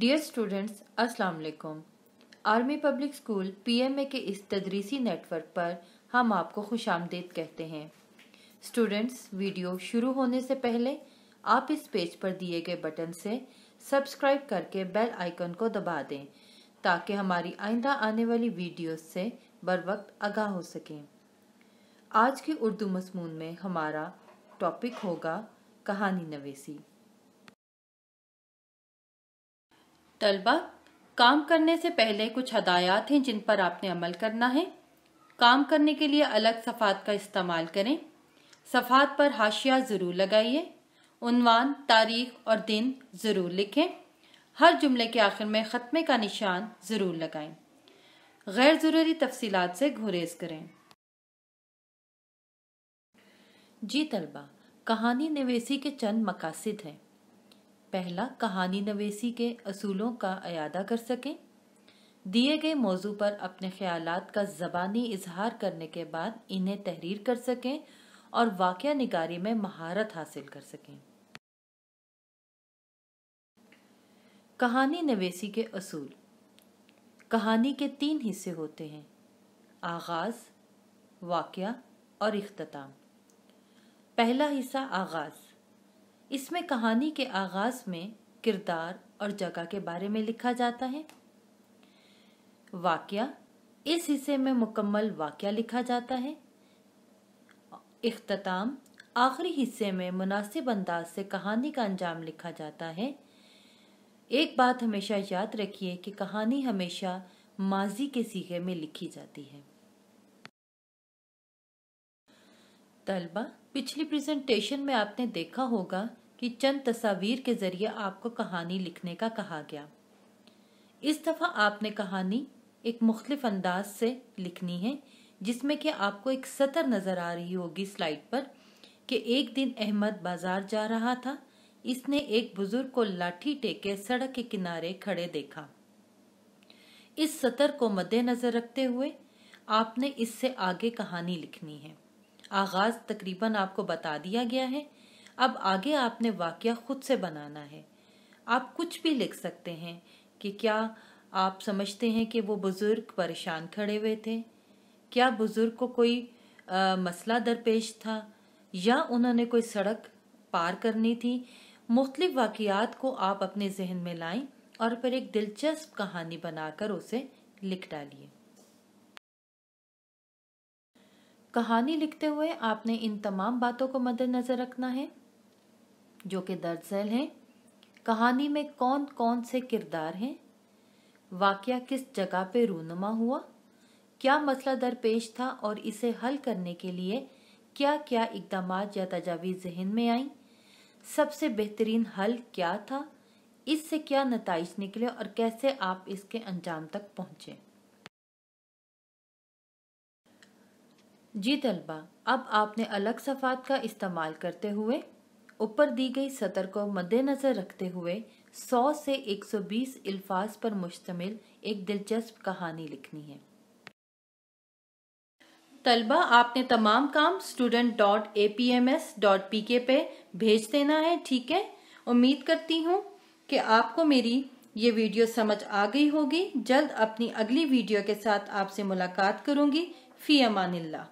dear students अस्सलाम वालेकुम army public school PMA के इस तदरीसी नेटवर्क पर हम आपको खुश आमदेद कहते हैं स्टूडेंट्स वीडियो शुरू होने से पहले आप इस पेज पर दिए गए बटन से सब्सक्राइब करके बेल आइकन को दबा दें ताकि हमारी आइंदा आने वाली वीडियोस से बर वक्त आगाह हो सकें आज के उर्दू मसमून में हमारा टॉपिक होगा कहानी नवेसी तलबा काम करने से पहले कुछ हदायात हैं जिन पर आपने अमल करना है काम करने के लिए अलग सफ़ात का इस्तेमाल करें सफ़ात पर हाशिया ज़रूर लगाइए उनवान तारीख और दिन ज़रूर लिखें हर जुमले के आखिर में ख़त्मे का निशान ज़रूर लगाएं गैर ज़रूरी तफसी से गुरेज करें जी तलबा कहानी निवेशी के चंद मकासद हैं पहला कहानी नवेसी के असूलों का अयादा कर सकें दिए गए मौजू पर अपने ख्याल का ज़बानी इजहार करने के बाद इन्हें तहरीर कर सकें और वाक़ निगारी में महारत हासिल कर सकें कहानी नवेसी के असूल कहानी के तीन हिस्से होते हैं आगाज़ वाक़ और अख्ताम पहला हिस्सा आगाज़ इसमें कहानी के आगाज में किरदार और जगह के बारे में लिखा जाता है वाक्य इस हिस्से में मुकम्मल वाक्य लिखा जाता है अख्ताम आखिरी हिस्से में मुनासिब अंदाज से कहानी का अंजाम लिखा जाता है एक बात हमेशा याद रखिए कि कहानी हमेशा माजी के सीखे में लिखी जाती है तलबा पिछली प्रेजेंटेशन में आपने देखा होगा कि चंद तस्वीर के ज़रिए आपको कहानी लिखने का कहा गया इस दफ़ा आपने कहानी एक मुख्तलिफ अंदाज से लिखनी है जिसमें कि आपको एक सतर नज़र आ रही होगी स्लाइड पर कि एक दिन अहमद बाज़ार जा रहा था इसने एक बुज़ुर्ग को लाठी टेके सड़क के किनारे खड़े देखा इस सतर को मद्देनज़र रखते हुए आपने इससे आगे कहानी लिखनी है आगाज़ तकरीबन आपको बता दिया गया है अब आगे आपने वाक्य खुद से बनाना है आप कुछ भी लिख सकते हैं कि क्या आप समझते हैं कि वो बुज़ुर्ग परेशान खड़े हुए थे क्या बुज़ुर्ग को कोई आ, मसला दरपेश था या उन्होंने कोई सड़क पार करनी थी मुख्तलिफ वाकियात को आप अपने जहन में लाएं और फिर एक दिलचस्प कहानी बनाकर उसे लिख डालिए कहानी लिखते हुए आपने इन तमाम बातों को मद्देनज़र रखना है जो कि दरअसल हैं कहानी में कौन कौन से किरदार हैं वाक्य किस जगह पे रूनमा हुआ क्या मसला दरपेश था और इसे हल करने के लिए क्या क्या इकदाम या तजावीज़ जहन में आई सबसे बेहतरीन हल क्या था इससे क्या नतज निकले और कैसे आप इसके अंजाम तक पहुंचे जी तलबा अब आपने अलग सफ़ात का इस्तेमाल करते हुए ऊपर दी गई सतर को मद्देनज़र रखते हुए 100 से 120 अल्फाज पर मुश्तमिल एक दिलचस्प कहानी लिखनी है तलबा आपने तमाम काम student dot A P M S dot P K पे भेज देना है ठीक है उम्मीद करती हूँ कि आपको मेरी ये वीडियो समझ आ गई होगी जल्द अपनी अगली वीडियो के साथ आपसे मुलाकात करूँगी फ़ी अमानिल्ला